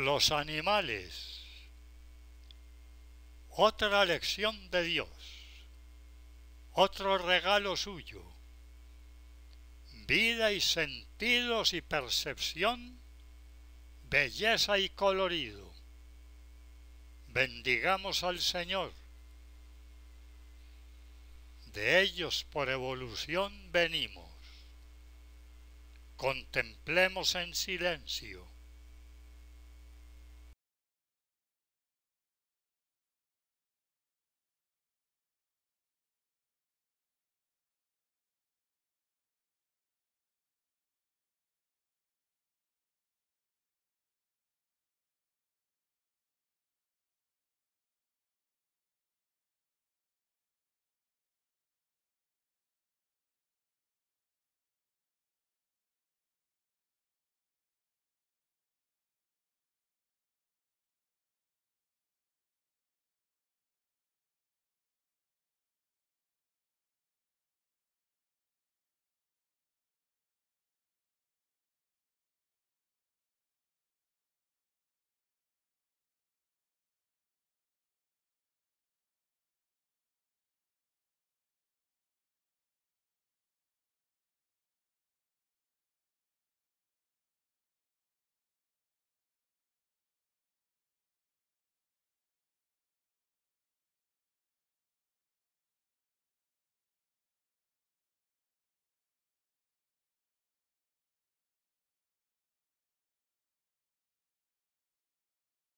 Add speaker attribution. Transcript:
Speaker 1: los animales. Otra lección de Dios. Otro regalo suyo. Vida y sentidos y percepción, belleza y colorido. Bendigamos al Señor. De ellos por evolución venimos. Contemplemos en silencio